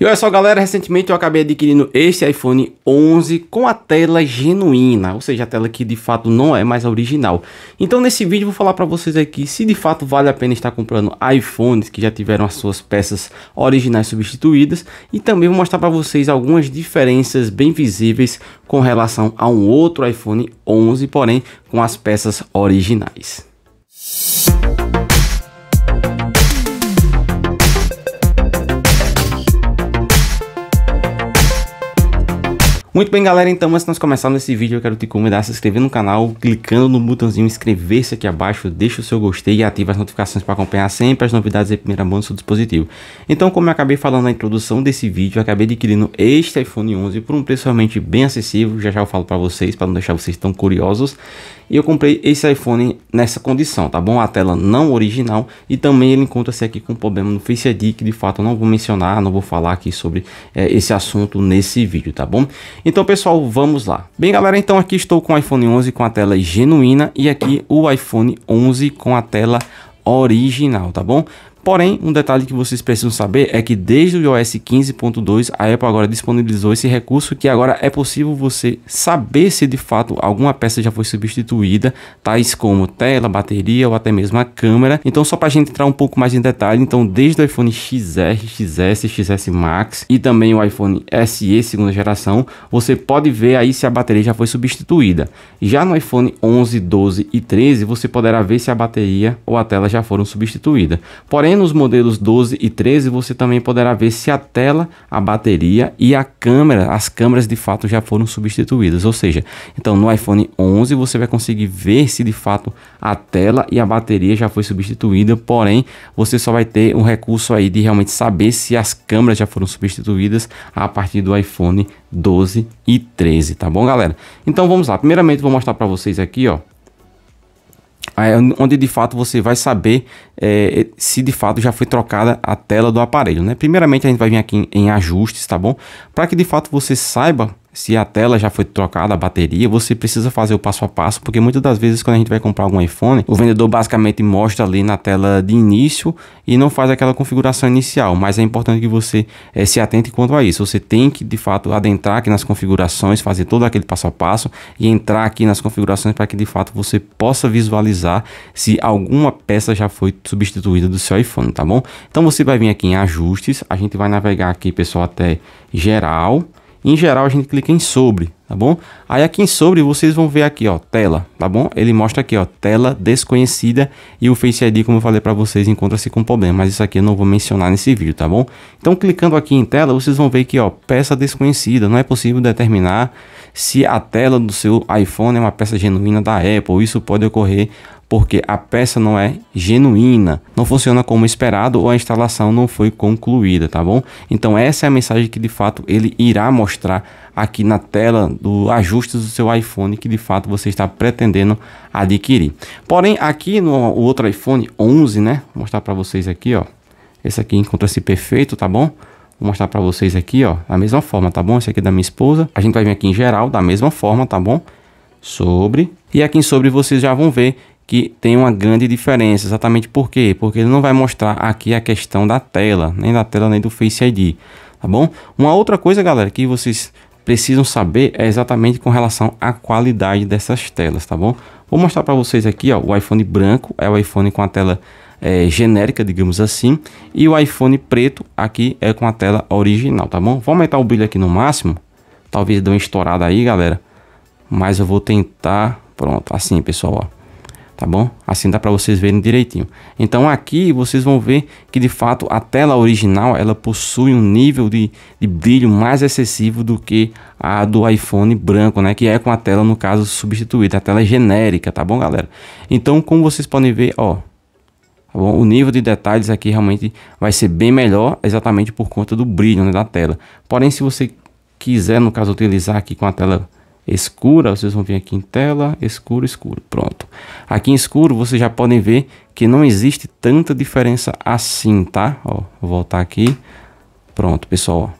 E olha só, galera, recentemente eu acabei adquirindo este iPhone 11 com a tela genuína, ou seja, a tela que de fato não é mais original. Então nesse vídeo vou falar para vocês aqui se de fato vale a pena estar comprando iPhones que já tiveram as suas peças originais substituídas e também vou mostrar para vocês algumas diferenças bem visíveis com relação a um outro iPhone 11, porém com as peças originais. Muito bem, galera, então antes de nós começarmos esse vídeo, eu quero te convidar a se inscrever no canal, clicando no botãozinho inscrever-se aqui abaixo, deixa o seu gostei e ativa as notificações para acompanhar sempre as novidades em primeira mão do seu dispositivo. Então, como eu acabei falando na introdução desse vídeo, eu acabei adquirindo este iPhone 11 por um preço realmente bem acessível, já já eu falo para vocês, para não deixar vocês tão curiosos. E eu comprei esse iPhone nessa condição, tá bom? A tela não original e também ele encontra-se aqui com um problema no Face ID, que de fato eu não vou mencionar, não vou falar aqui sobre é, esse assunto nesse vídeo, tá bom? Então pessoal, vamos lá. Bem galera, então aqui estou com o iPhone 11 com a tela genuína e aqui o iPhone 11 com a tela original, tá bom? Porém, um detalhe que vocês precisam saber é que desde o iOS 15.2 a Apple agora disponibilizou esse recurso que agora é possível você saber se de fato alguma peça já foi substituída, tais como tela, bateria ou até mesmo a câmera. Então, só para a gente entrar um pouco mais em detalhe, então desde o iPhone XR, XS, XS Max e também o iPhone SE segunda geração, você pode ver aí se a bateria já foi substituída. Já no iPhone 11, 12 e 13, você poderá ver se a bateria ou a tela já foram substituídas. Porém Porém, nos modelos 12 e 13 você também poderá ver se a tela, a bateria e a câmera, as câmeras de fato já foram substituídas. Ou seja, então no iPhone 11 você vai conseguir ver se de fato a tela e a bateria já foi substituída. Porém, você só vai ter um recurso aí de realmente saber se as câmeras já foram substituídas a partir do iPhone 12 e 13, tá bom, galera? Então vamos lá. Primeiramente vou mostrar para vocês aqui, ó, ah, é onde de fato você vai saber é, é, se de fato já foi trocada a tela do aparelho, né? Primeiramente a gente vai vir aqui em, em ajustes, tá bom? Para que de fato você saiba se a tela já foi trocada, a bateria, você precisa fazer o passo a passo, porque muitas das vezes quando a gente vai comprar algum iPhone, o vendedor basicamente mostra ali na tela de início e não faz aquela configuração inicial, mas é importante que você é, se atente quanto a isso. Você tem que de fato adentrar aqui nas configurações, fazer todo aquele passo a passo e entrar aqui nas configurações para que de fato você possa visualizar se alguma peça já foi substituída do seu iPhone, tá bom? Então você vai vir aqui em ajustes, a gente vai navegar aqui, pessoal, até geral em geral, a gente clica em sobre, tá bom? Aí aqui em sobre vocês vão ver aqui, ó, tela, tá bom? Ele mostra aqui, ó, tela desconhecida e o Face ID, como eu falei para vocês, encontra-se com problema, mas isso aqui eu não vou mencionar nesse vídeo, tá bom? Então, clicando aqui em tela, vocês vão ver que, ó, peça desconhecida, não é possível determinar se a tela do seu iPhone é uma peça genuína da Apple. Isso pode ocorrer porque a peça não é genuína, não funciona como esperado ou a instalação não foi concluída, tá bom? Então essa é a mensagem que de fato ele irá mostrar aqui na tela do ajustes do seu iPhone que de fato você está pretendendo adquirir. Porém, aqui no outro iPhone 11, né? Vou mostrar para vocês aqui, ó. Esse aqui encontra-se perfeito, tá bom? Vou mostrar para vocês aqui, ó, da mesma forma, tá bom? Esse aqui é da minha esposa. A gente vai vir aqui em geral, da mesma forma, tá bom? Sobre. E aqui em sobre vocês já vão ver que tem uma grande diferença. Exatamente por quê? Porque ele não vai mostrar aqui a questão da tela, nem da tela nem do Face ID, tá bom? Uma outra coisa, galera, que vocês precisam saber é exatamente com relação à qualidade dessas telas, tá bom? Vou mostrar para vocês aqui, ó, o iPhone branco é o iPhone com a tela é, genérica, digamos assim, e o iPhone preto aqui é com a tela original, tá bom? Vou aumentar o brilho aqui no máximo, talvez dê uma estourada aí, galera, mas eu vou tentar, pronto, assim, pessoal, ó tá bom? Assim dá para vocês verem direitinho. Então aqui vocês vão ver que de fato a tela original ela possui um nível de, de brilho mais excessivo do que a do iPhone branco, né? Que é com a tela no caso substituída, a tela é genérica, tá bom, galera? Então como vocês podem ver, ó, Tá o nível de detalhes aqui realmente vai ser bem melhor, exatamente por conta do brilho né, da tela. Porém, se você quiser, no caso, utilizar aqui com a tela escura, vocês vão vir aqui em tela, escuro, escuro, pronto. Aqui em escuro vocês já podem ver que não existe tanta diferença assim, tá? Ó, vou voltar aqui, pronto pessoal,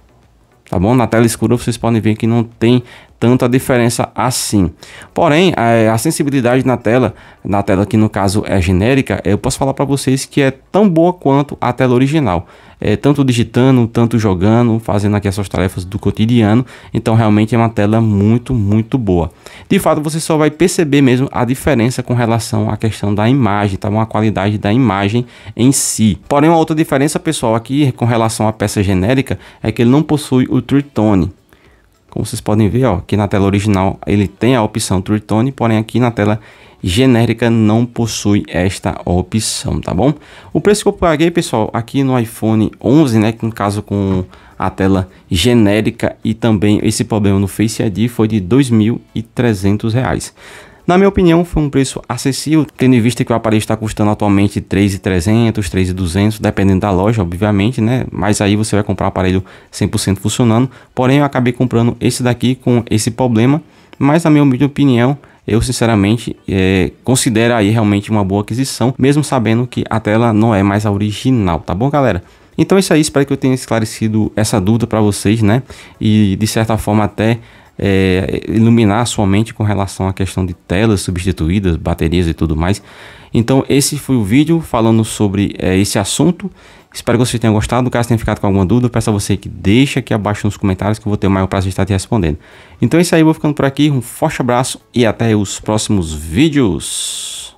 tá bom? Na tela escura vocês podem ver que não tem tanta diferença assim. Porém, a, a sensibilidade na tela, na tela que no caso é genérica, eu posso falar para vocês que é tão boa quanto a tela original. É, tanto digitando, tanto jogando, fazendo aqui essas tarefas do cotidiano. Então, realmente é uma tela muito, muito boa. De fato, você só vai perceber mesmo a diferença com relação à questão da imagem, tá? Uma qualidade da imagem em si. Porém, uma outra diferença, pessoal, aqui com relação à peça genérica é que ele não possui o Tritone. Como vocês podem ver, ó, aqui na tela original ele tem a opção True Tone, porém aqui na tela genérica não possui esta opção, tá bom? O preço que eu paguei, pessoal, aqui no iPhone 11, né, que no caso com a tela genérica e também esse problema no Face ID foi de R$ 2.300. Na minha opinião, foi um preço acessível, tendo em vista que o aparelho está custando atualmente R$ 3,300, R$ 3,200, dependendo da loja, obviamente, né? Mas aí você vai comprar o aparelho 100% funcionando. Porém, eu acabei comprando esse daqui com esse problema, mas na minha opinião, eu sinceramente é, considero aí realmente uma boa aquisição, mesmo sabendo que a tela não é mais a original, tá bom, galera? Então é isso aí, espero que eu tenha esclarecido essa dúvida para vocês, né? E de certa forma até é, iluminar a sua mente com relação à questão de telas substituídas, baterias e tudo mais. Então, esse foi o vídeo falando sobre é, esse assunto. Espero que você tenha gostado. Caso tenha ficado com alguma dúvida, peço a você que deixe aqui abaixo nos comentários que eu vou ter o maior prazer de estar te respondendo. Então é isso aí, vou ficando por aqui. Um forte abraço e até os próximos vídeos.